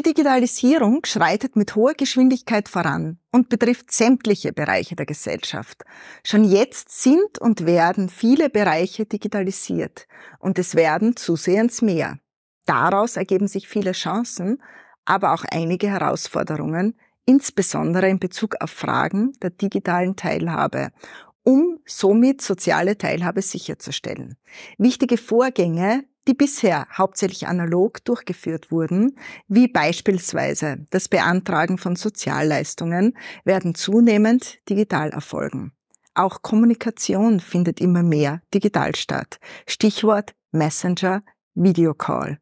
Die Digitalisierung schreitet mit hoher Geschwindigkeit voran und betrifft sämtliche Bereiche der Gesellschaft. Schon jetzt sind und werden viele Bereiche digitalisiert und es werden zusehends mehr. Daraus ergeben sich viele Chancen, aber auch einige Herausforderungen, insbesondere in Bezug auf Fragen der digitalen Teilhabe, um somit soziale Teilhabe sicherzustellen. Wichtige Vorgänge die bisher hauptsächlich analog durchgeführt wurden, wie beispielsweise das Beantragen von Sozialleistungen, werden zunehmend digital erfolgen. Auch Kommunikation findet immer mehr digital statt. Stichwort Messenger, Videocall.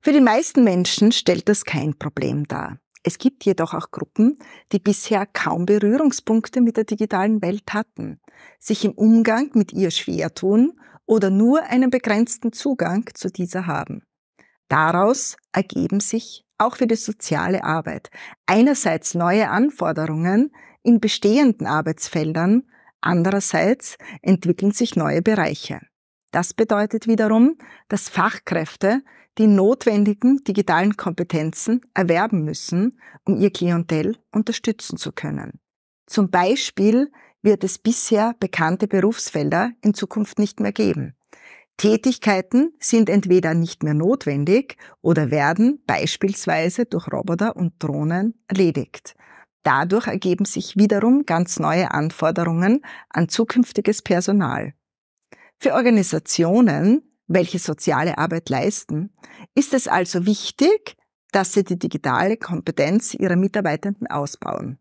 Für die meisten Menschen stellt das kein Problem dar. Es gibt jedoch auch Gruppen, die bisher kaum Berührungspunkte mit der digitalen Welt hatten, sich im Umgang mit ihr schwer tun oder nur einen begrenzten Zugang zu dieser haben. Daraus ergeben sich auch für die soziale Arbeit einerseits neue Anforderungen in bestehenden Arbeitsfeldern, andererseits entwickeln sich neue Bereiche. Das bedeutet wiederum, dass Fachkräfte die notwendigen digitalen Kompetenzen erwerben müssen, um ihr Klientel unterstützen zu können. Zum Beispiel wird es bisher bekannte Berufsfelder in Zukunft nicht mehr geben. Tätigkeiten sind entweder nicht mehr notwendig oder werden beispielsweise durch Roboter und Drohnen erledigt. Dadurch ergeben sich wiederum ganz neue Anforderungen an zukünftiges Personal. Für Organisationen, welche soziale Arbeit leisten, ist es also wichtig, dass sie die digitale Kompetenz ihrer Mitarbeitenden ausbauen.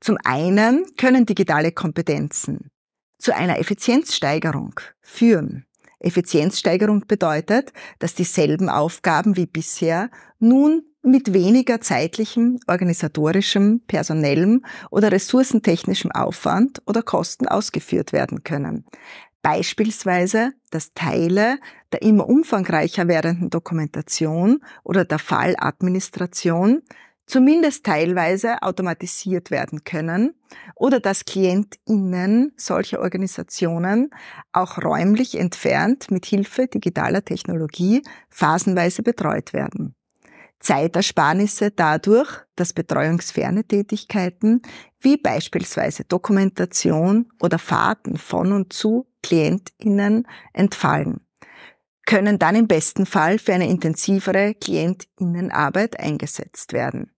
Zum einen können digitale Kompetenzen zu einer Effizienzsteigerung führen. Effizienzsteigerung bedeutet, dass dieselben Aufgaben wie bisher nun mit weniger zeitlichem, organisatorischem, personellem oder ressourcentechnischem Aufwand oder Kosten ausgeführt werden können. Beispielsweise, dass Teile der immer umfangreicher werdenden Dokumentation oder der Falladministration zumindest teilweise automatisiert werden können oder dass KlientInnen solcher Organisationen auch räumlich entfernt mit Hilfe digitaler Technologie phasenweise betreut werden. Zeitersparnisse dadurch, dass betreuungsferne Tätigkeiten wie beispielsweise Dokumentation oder Fahrten von und zu KlientInnen entfallen, können dann im besten Fall für eine intensivere KlientInnenarbeit eingesetzt werden.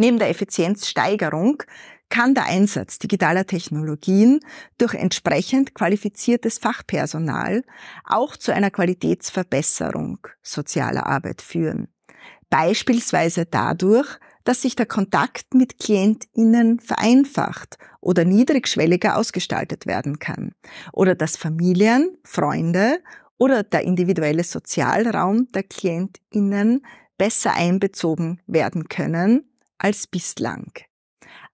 Neben der Effizienzsteigerung kann der Einsatz digitaler Technologien durch entsprechend qualifiziertes Fachpersonal auch zu einer Qualitätsverbesserung sozialer Arbeit führen. Beispielsweise dadurch, dass sich der Kontakt mit Klientinnen vereinfacht oder niedrigschwelliger ausgestaltet werden kann oder dass Familien, Freunde oder der individuelle Sozialraum der Klientinnen besser einbezogen werden können als bislang.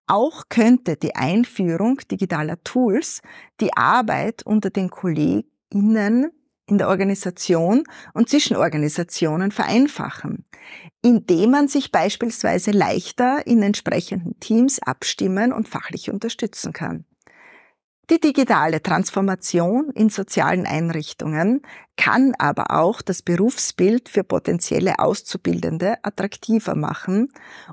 Auch könnte die Einführung digitaler Tools die Arbeit unter den KollegInnen in der Organisation und zwischen Organisationen vereinfachen, indem man sich beispielsweise leichter in entsprechenden Teams abstimmen und fachlich unterstützen kann. Die digitale Transformation in sozialen Einrichtungen kann aber auch das Berufsbild für potenzielle Auszubildende attraktiver machen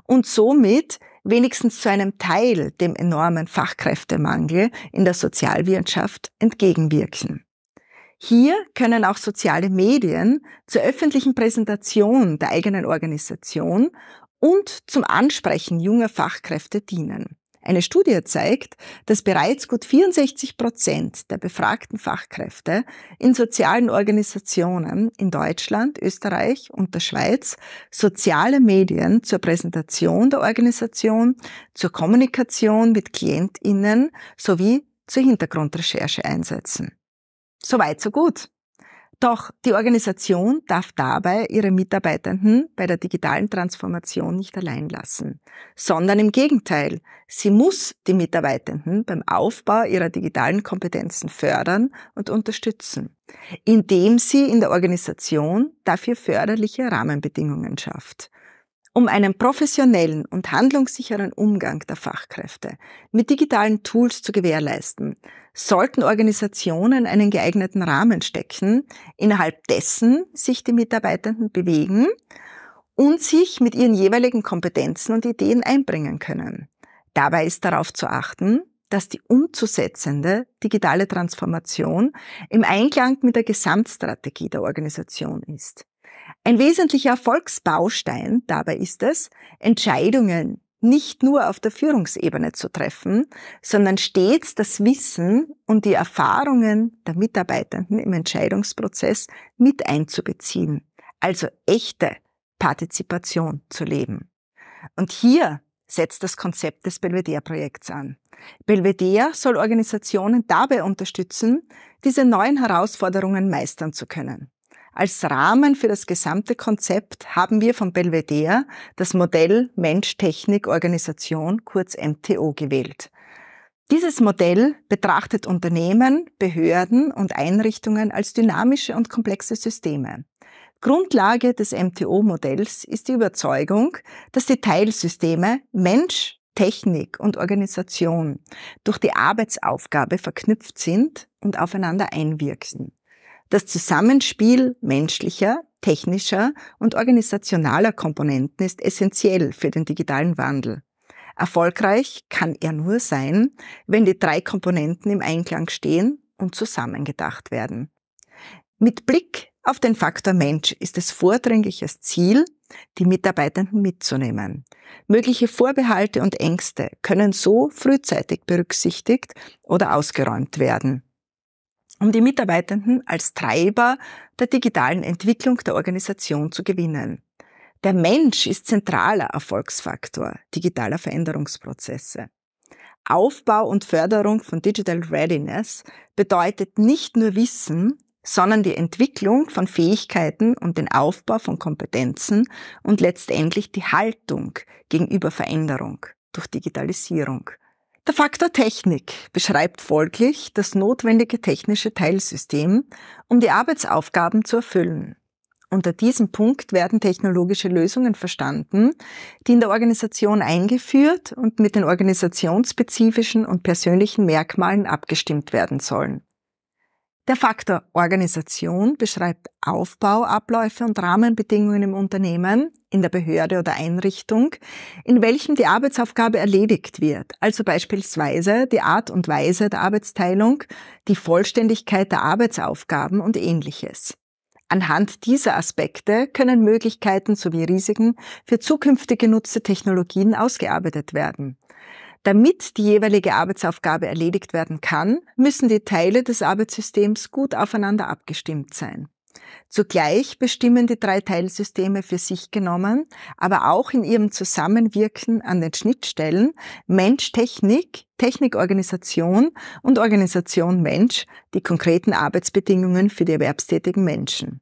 und somit wenigstens zu einem Teil dem enormen Fachkräftemangel in der Sozialwirtschaft entgegenwirken. Hier können auch soziale Medien zur öffentlichen Präsentation der eigenen Organisation und zum Ansprechen junger Fachkräfte dienen. Eine Studie zeigt, dass bereits gut 64 Prozent der befragten Fachkräfte in sozialen Organisationen in Deutschland, Österreich und der Schweiz soziale Medien zur Präsentation der Organisation, zur Kommunikation mit KlientInnen sowie zur Hintergrundrecherche einsetzen. Soweit, so gut. Doch die Organisation darf dabei ihre Mitarbeitenden bei der digitalen Transformation nicht allein lassen, sondern im Gegenteil, sie muss die Mitarbeitenden beim Aufbau ihrer digitalen Kompetenzen fördern und unterstützen, indem sie in der Organisation dafür förderliche Rahmenbedingungen schafft. Um einen professionellen und handlungssicheren Umgang der Fachkräfte mit digitalen Tools zu gewährleisten, sollten Organisationen einen geeigneten Rahmen stecken, innerhalb dessen sich die Mitarbeitenden bewegen und sich mit ihren jeweiligen Kompetenzen und Ideen einbringen können. Dabei ist darauf zu achten, dass die umzusetzende digitale Transformation im Einklang mit der Gesamtstrategie der Organisation ist. Ein wesentlicher Erfolgsbaustein dabei ist es, Entscheidungen nicht nur auf der Führungsebene zu treffen, sondern stets das Wissen und die Erfahrungen der Mitarbeitenden im Entscheidungsprozess mit einzubeziehen. Also echte Partizipation zu leben. Und hier setzt das Konzept des Belvedere-Projekts an. Belvedere soll Organisationen dabei unterstützen, diese neuen Herausforderungen meistern zu können. Als Rahmen für das gesamte Konzept haben wir von Belvedere das Modell Mensch, Technik, Organisation, kurz MTO, gewählt. Dieses Modell betrachtet Unternehmen, Behörden und Einrichtungen als dynamische und komplexe Systeme. Grundlage des MTO-Modells ist die Überzeugung, dass die Teilsysteme Mensch, Technik und Organisation durch die Arbeitsaufgabe verknüpft sind und aufeinander einwirken. Das Zusammenspiel menschlicher, technischer und organisationaler Komponenten ist essentiell für den digitalen Wandel. Erfolgreich kann er nur sein, wenn die drei Komponenten im Einklang stehen und zusammengedacht werden. Mit Blick auf den Faktor Mensch ist es vordringliches Ziel, die Mitarbeitenden mitzunehmen. Mögliche Vorbehalte und Ängste können so frühzeitig berücksichtigt oder ausgeräumt werden um die Mitarbeitenden als Treiber der digitalen Entwicklung der Organisation zu gewinnen. Der Mensch ist zentraler Erfolgsfaktor digitaler Veränderungsprozesse. Aufbau und Förderung von Digital Readiness bedeutet nicht nur Wissen, sondern die Entwicklung von Fähigkeiten und den Aufbau von Kompetenzen und letztendlich die Haltung gegenüber Veränderung durch Digitalisierung. Der Faktor Technik beschreibt folglich das notwendige technische Teilsystem, um die Arbeitsaufgaben zu erfüllen. Unter diesem Punkt werden technologische Lösungen verstanden, die in der Organisation eingeführt und mit den organisationsspezifischen und persönlichen Merkmalen abgestimmt werden sollen. Der Faktor Organisation beschreibt Aufbau, Abläufe und Rahmenbedingungen im Unternehmen, in der Behörde oder Einrichtung, in welchem die Arbeitsaufgabe erledigt wird, also beispielsweise die Art und Weise der Arbeitsteilung, die Vollständigkeit der Arbeitsaufgaben und ähnliches. Anhand dieser Aspekte können Möglichkeiten sowie Risiken für zukünftig genutzte Technologien ausgearbeitet werden. Damit die jeweilige Arbeitsaufgabe erledigt werden kann, müssen die Teile des Arbeitssystems gut aufeinander abgestimmt sein. Zugleich bestimmen die drei Teilsysteme für sich genommen, aber auch in ihrem Zusammenwirken an den Schnittstellen Mensch-Technik, Technik-Organisation und Organisation-Mensch die konkreten Arbeitsbedingungen für die erwerbstätigen Menschen.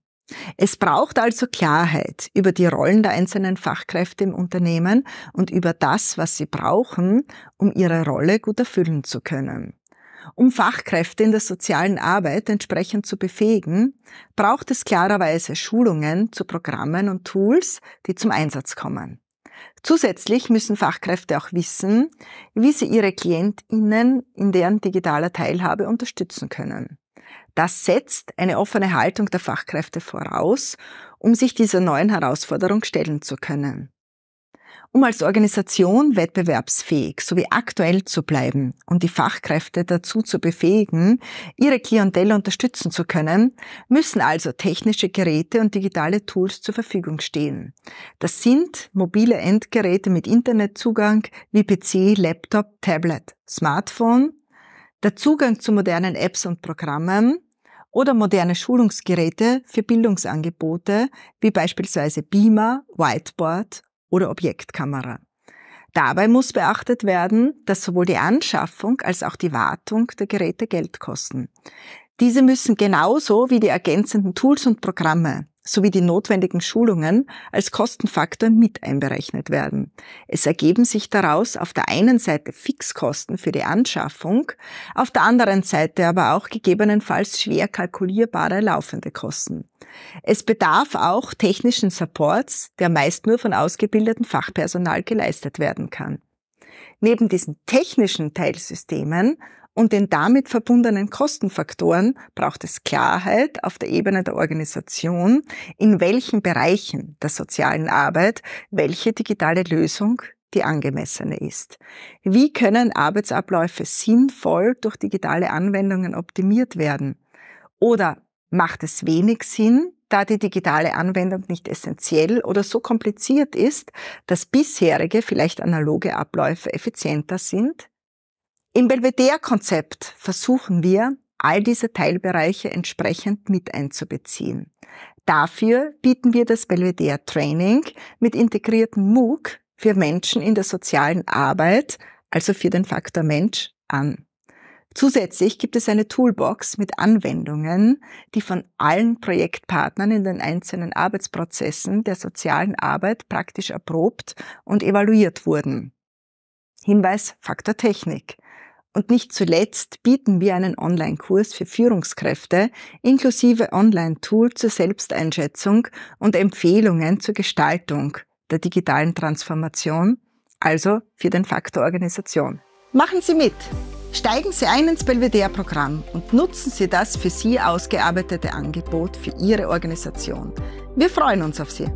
Es braucht also Klarheit über die Rollen der einzelnen Fachkräfte im Unternehmen und über das, was sie brauchen, um ihre Rolle gut erfüllen zu können. Um Fachkräfte in der sozialen Arbeit entsprechend zu befähigen, braucht es klarerweise Schulungen zu Programmen und Tools, die zum Einsatz kommen. Zusätzlich müssen Fachkräfte auch wissen, wie sie ihre Klientinnen in deren digitaler Teilhabe unterstützen können. Das setzt eine offene Haltung der Fachkräfte voraus, um sich dieser neuen Herausforderung stellen zu können. Um als Organisation wettbewerbsfähig sowie aktuell zu bleiben und die Fachkräfte dazu zu befähigen, ihre Klientel unterstützen zu können, müssen also technische Geräte und digitale Tools zur Verfügung stehen. Das sind mobile Endgeräte mit Internetzugang wie PC, Laptop, Tablet, Smartphone der Zugang zu modernen Apps und Programmen oder moderne Schulungsgeräte für Bildungsangebote wie beispielsweise Beamer, Whiteboard oder Objektkamera. Dabei muss beachtet werden, dass sowohl die Anschaffung als auch die Wartung der Geräte Geld kosten. Diese müssen genauso wie die ergänzenden Tools und Programme sowie die notwendigen Schulungen als Kostenfaktor mit einberechnet werden. Es ergeben sich daraus auf der einen Seite Fixkosten für die Anschaffung, auf der anderen Seite aber auch gegebenenfalls schwer kalkulierbare laufende Kosten. Es bedarf auch technischen Supports, der meist nur von ausgebildetem Fachpersonal geleistet werden kann. Neben diesen technischen Teilsystemen und den damit verbundenen Kostenfaktoren braucht es Klarheit auf der Ebene der Organisation, in welchen Bereichen der sozialen Arbeit welche digitale Lösung die angemessene ist. Wie können Arbeitsabläufe sinnvoll durch digitale Anwendungen optimiert werden? Oder macht es wenig Sinn, da die digitale Anwendung nicht essentiell oder so kompliziert ist, dass bisherige, vielleicht analoge Abläufe effizienter sind? Im Belvedere-Konzept versuchen wir, all diese Teilbereiche entsprechend mit einzubeziehen. Dafür bieten wir das Belvedere Training mit integrierten MOOC für Menschen in der sozialen Arbeit, also für den Faktor Mensch, an. Zusätzlich gibt es eine Toolbox mit Anwendungen, die von allen Projektpartnern in den einzelnen Arbeitsprozessen der sozialen Arbeit praktisch erprobt und evaluiert wurden. Hinweis Faktor Technik. Und nicht zuletzt bieten wir einen Online-Kurs für Führungskräfte inklusive Online-Tool zur Selbsteinschätzung und Empfehlungen zur Gestaltung der digitalen Transformation, also für den Faktor Organisation. Machen Sie mit! Steigen Sie ein ins Belvedere-Programm und nutzen Sie das für Sie ausgearbeitete Angebot für Ihre Organisation. Wir freuen uns auf Sie.